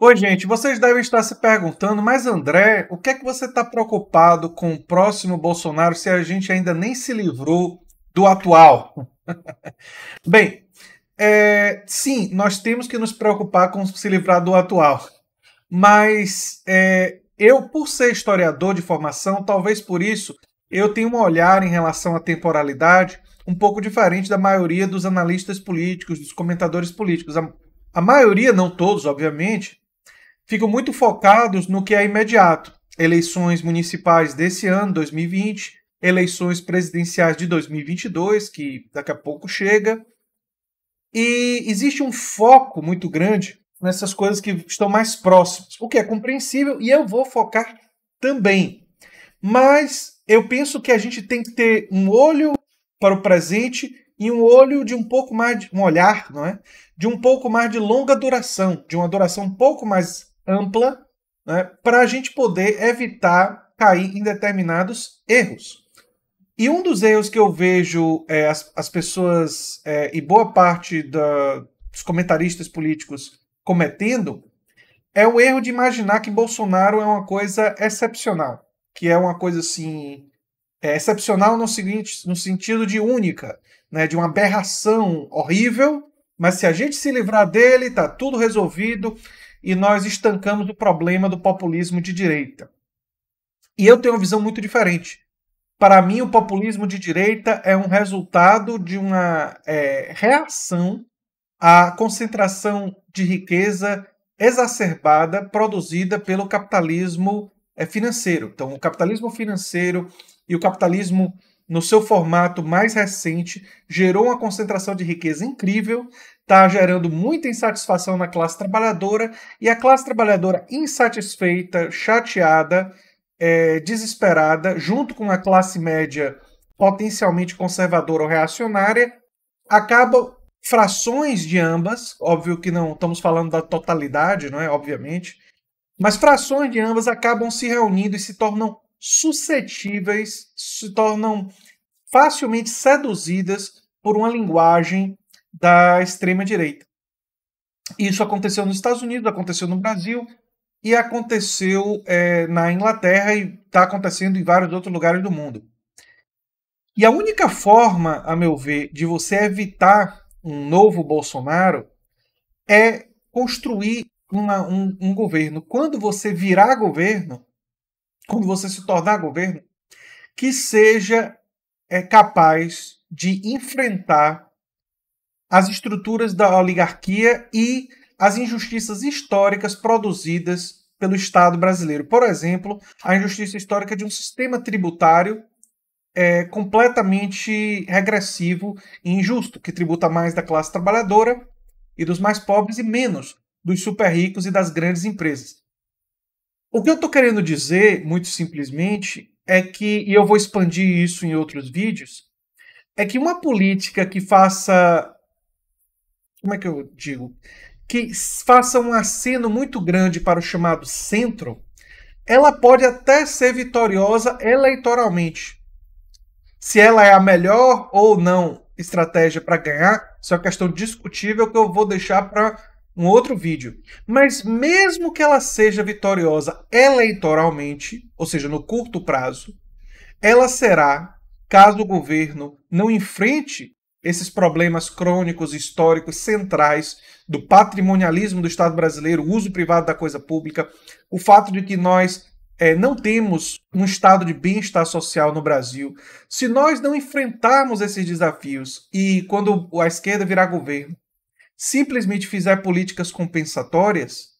Oi, gente, vocês devem estar se perguntando, mas André, o que é que você está preocupado com o próximo Bolsonaro se a gente ainda nem se livrou do atual? Bem, é, sim, nós temos que nos preocupar com se livrar do atual, mas é, eu, por ser historiador de formação, talvez por isso, eu tenho um olhar em relação à temporalidade um pouco diferente da maioria dos analistas políticos, dos comentadores políticos. A, a maioria, não todos, obviamente, ficam muito focados no que é imediato: eleições municipais desse ano, 2020, eleições presidenciais de 2022, que daqui a pouco chega. E existe um foco muito grande nessas coisas que estão mais próximas, o que é compreensível e eu vou focar também. Mas eu penso que a gente tem que ter um olho para o presente e um olho de um pouco mais de, um olhar, não é? De um pouco mais de longa duração, de uma duração um pouco mais ampla né, para a gente poder evitar cair em determinados erros. E um dos erros que eu vejo é, as, as, pessoas é, e boa parte da, dos comentaristas políticos cometendo é o erro de imaginar que Bolsonaro é uma coisa excepcional, que é uma coisa assim é excepcional no seguinte, no sentido de única, né, de uma aberração horrível, mas se a gente se livrar dele, tá tudo resolvido e nós estancamos o problema do populismo de direita. E eu tenho uma visão muito diferente. Para mim, o populismo de direita é um resultado de uma é, reação à concentração de riqueza exacerbada produzida pelo capitalismo é, financeiro. Então, o capitalismo financeiro e o capitalismo no seu formato mais recente gerou uma concentração de riqueza incrível está gerando muita insatisfação na classe trabalhadora e a classe trabalhadora insatisfeita, chateada, é, desesperada, junto com a classe média potencialmente conservadora ou reacionária, acaba frações de ambas, óbvio que não estamos falando da totalidade, não é? Obviamente, mas frações de ambas acabam se reunindo e se tornam suscetíveis, se tornam facilmente seduzidas por uma linguagem da extrema-direita. Isso aconteceu nos Estados Unidos, aconteceu no Brasil e aconteceu é, na Inglaterra e está acontecendo em vários outros lugares do mundo. E a única forma, a meu ver, de você evitar um novo Bolsonaro é construir uma, um, um governo. Quando você virar governo, quando você se tornar governo, que seja é, capaz de enfrentar as estruturas da oligarquia e as injustiças históricas produzidas pelo Estado brasileiro. Por exemplo, a injustiça histórica de um sistema tributário é, completamente regressivo e injusto, que tributa mais da classe trabalhadora e dos mais pobres e menos dos super ricos e das grandes empresas. O que eu estou querendo dizer, muito simplesmente, é que, e eu vou expandir isso em outros vídeos, é que uma política que faça como é que eu digo? Que faça um aceno muito grande para o chamado centro, ela pode até ser vitoriosa eleitoralmente. Se ela é a melhor ou não estratégia para ganhar, isso é uma questão discutível que eu vou deixar para um outro vídeo. Mas mesmo que ela seja vitoriosa eleitoralmente, ou seja, no curto prazo, ela será, caso o governo não enfrente esses problemas crônicos, históricos, centrais do patrimonialismo do Estado brasileiro, o uso privado da coisa pública, o fato de que nós é, não temos um estado de bem-estar social no Brasil. Se nós não enfrentarmos esses desafios e, quando a esquerda virar governo, simplesmente fizer políticas compensatórias,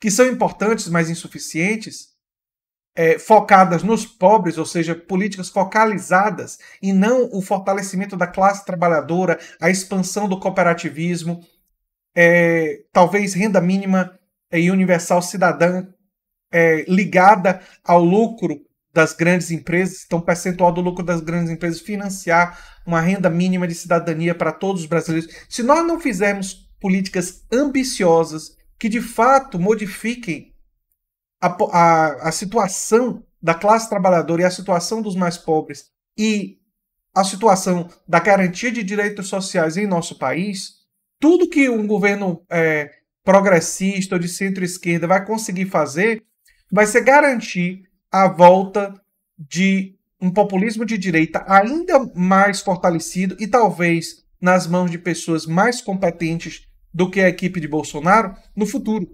que são importantes, mas insuficientes, é, focadas nos pobres, ou seja, políticas focalizadas e não o fortalecimento da classe trabalhadora, a expansão do cooperativismo, é, talvez renda mínima é, e universal cidadã é, ligada ao lucro das grandes empresas, então percentual do lucro das grandes empresas financiar uma renda mínima de cidadania para todos os brasileiros. Se nós não fizermos políticas ambiciosas que de fato modifiquem a, a, a situação da classe trabalhadora e a situação dos mais pobres e a situação da garantia de direitos sociais em nosso país, tudo que um governo é, progressista ou de centro-esquerda vai conseguir fazer vai ser garantir a volta de um populismo de direita ainda mais fortalecido e talvez nas mãos de pessoas mais competentes do que a equipe de Bolsonaro no futuro.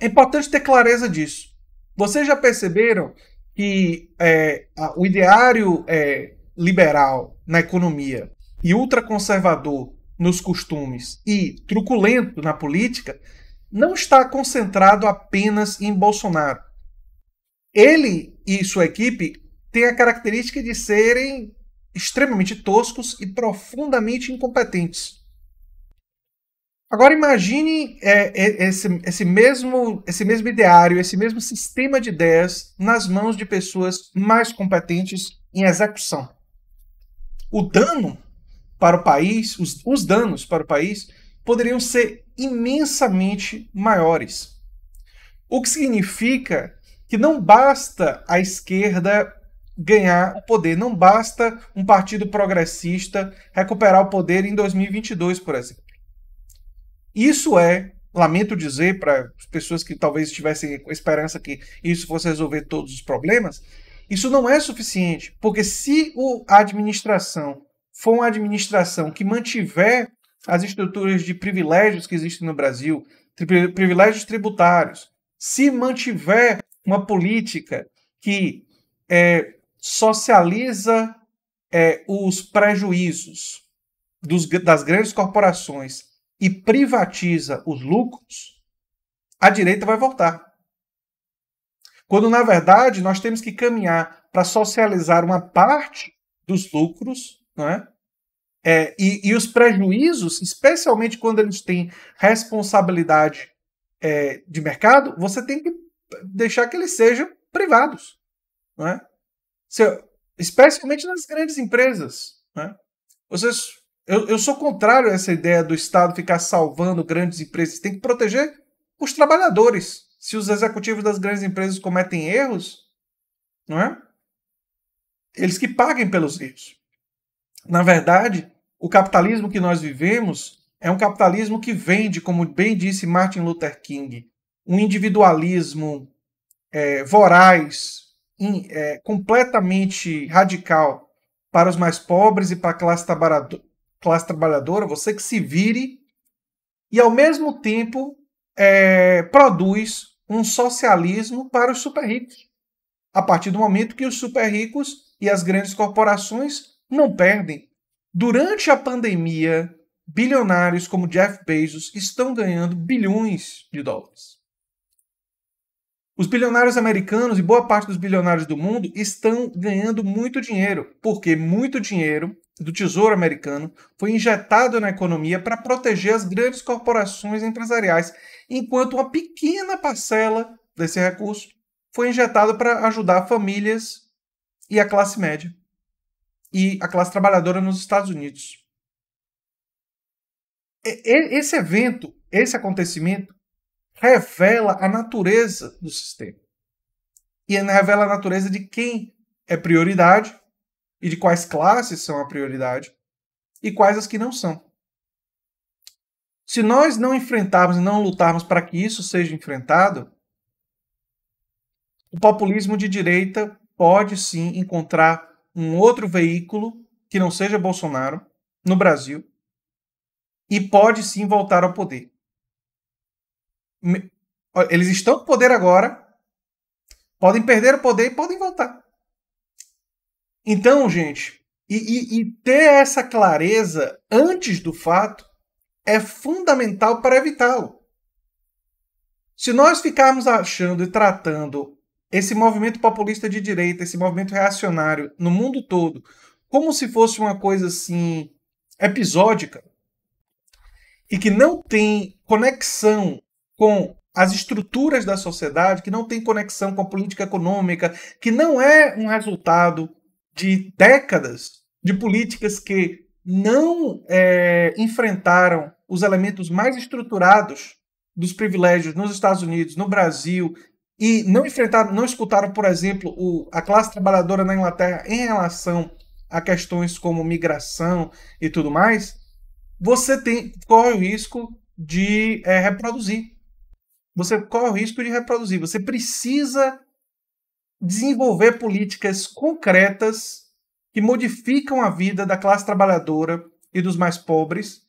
É importante ter clareza disso. Vocês já perceberam que é, o ideário é, liberal na economia e ultraconservador nos costumes e truculento na política não está concentrado apenas em Bolsonaro. Ele e sua equipe têm a característica de serem extremamente toscos e profundamente incompetentes. Agora imagine é, é, esse, esse, mesmo, esse mesmo ideário, esse mesmo sistema de ideias nas mãos de pessoas mais competentes em execução. O dano para o país, os, os danos para o país, poderiam ser imensamente maiores. O que significa que não basta a esquerda ganhar o poder, não basta um partido progressista recuperar o poder em 2022, por exemplo. Isso é, lamento dizer para as pessoas que talvez tivessem esperança que isso fosse resolver todos os problemas, isso não é suficiente, porque se a administração for uma administração que mantiver as estruturas de privilégios que existem no Brasil, tri privilégios tributários, se mantiver uma política que é, socializa é, os prejuízos dos, das grandes corporações e privatiza os lucros, a direita vai voltar. Quando, na verdade, nós temos que caminhar para socializar uma parte dos lucros, né é? e, e, os prejuízos, especialmente quando eles têm responsabilidade é, de mercado, você tem que deixar que eles sejam privados. né Se, especialmente nas grandes empresas. né Vocês eu, eu sou contrário a essa ideia do Estado ficar salvando grandes empresas. Tem que proteger os trabalhadores. Se os executivos das grandes empresas cometem erros, não é? Eles que paguem pelos erros. Na verdade, o capitalismo que nós vivemos é um capitalismo que vende, como bem disse Martin Luther King, um individualismo é, voraz, in, é, completamente radical para os mais pobres e para a classe trabalhadora classe trabalhadora, você que se vire e, ao mesmo tempo, é, produz um socialismo para os super ricos. A partir do momento que os super ricos e as grandes corporações não perdem. Durante a pandemia, bilionários como Jeff Bezos estão ganhando bilhões de dólares. Os bilionários americanos e boa parte dos bilionários do mundo estão ganhando muito dinheiro, porque muito dinheiro do Tesouro Americano foi injetado na economia para proteger as grandes corporações empresariais, enquanto uma pequena parcela desse recurso foi injetado para ajudar famílias e a classe média e a classe trabalhadora nos Estados Unidos. Esse evento, esse acontecimento, revela a natureza do sistema. E revela a natureza de quem é prioridade e de quais classes são a prioridade e quais as que não são. Se nós não enfrentarmos e não lutarmos para que isso seja enfrentado, o populismo de direita pode sim encontrar um outro veículo que não seja Bolsonaro no Brasil e pode sim voltar ao poder. Eles estão no poder agora, podem perder o poder e podem voltar. Então, gente, e, e, e ter essa clareza antes do fato é fundamental para evitá-lo. Se nós ficarmos achando e tratando esse movimento populista de direita, esse movimento reacionário no mundo todo, como se fosse uma coisa assim episódica e que não tem conexão com as estruturas da sociedade, que não tem conexão com a política econômica, que não é um resultado de décadas de políticas que não é, enfrentaram os elementos mais estruturados dos privilégios nos Estados Unidos, no Brasil, e não enfrentaram, não escutaram, por exemplo, o, a classe trabalhadora na Inglaterra em relação a questões como migração e tudo mais, você tem, corre o risco de é, reproduzir você corre o risco de reproduzir. Você precisa desenvolver políticas concretas que modificam a vida da classe trabalhadora e dos mais pobres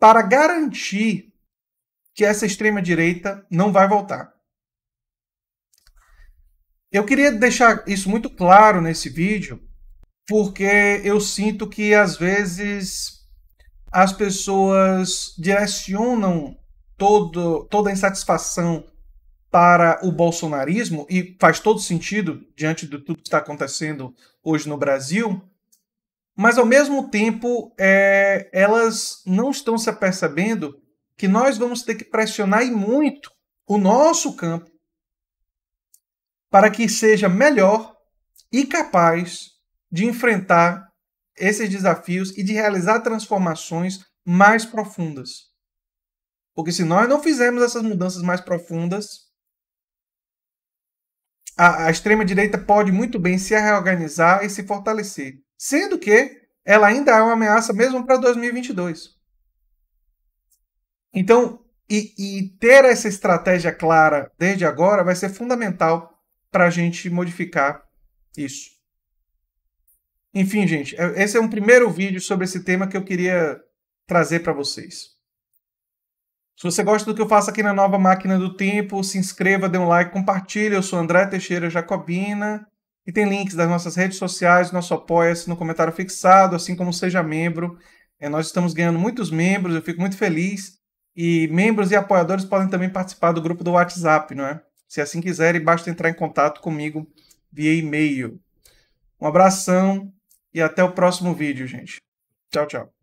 para garantir que essa extrema-direita não vai voltar. Eu queria deixar isso muito claro nesse vídeo, porque eu sinto que às vezes as pessoas direcionam todo, toda a insatisfação para o bolsonarismo, e faz todo sentido diante de tudo que está acontecendo hoje no Brasil, mas ao mesmo tempo é, elas não estão se apercebendo que nós vamos ter que pressionar e muito o nosso campo para que seja melhor e capaz de enfrentar esses desafios e de realizar transformações mais profundas. Porque se nós não fizermos essas mudanças mais profundas, a, a extrema-direita pode muito bem se reorganizar e se fortalecer. Sendo que ela ainda é uma ameaça mesmo para 2022. Então, e, e, ter essa estratégia clara desde agora vai ser fundamental para a gente modificar isso. Enfim, gente, é, esse é um primeiro vídeo sobre esse tema que eu queria trazer para vocês. Se você gosta do que eu faço aqui na nova máquina do tempo, se inscreva, dê um like, compartilhe. Eu sou André Teixeira Jacobina. E tem links das nossas redes sociais, nosso apoia-se no comentário fixado, assim como seja membro. É, nós estamos ganhando muitos membros, eu fico muito feliz. E membros e apoiadores podem também participar do grupo do WhatsApp, não é? Se assim quiserem, basta entrar em contato comigo via e-mail. Um abração e até o próximo vídeo, gente. Tchau, tchau.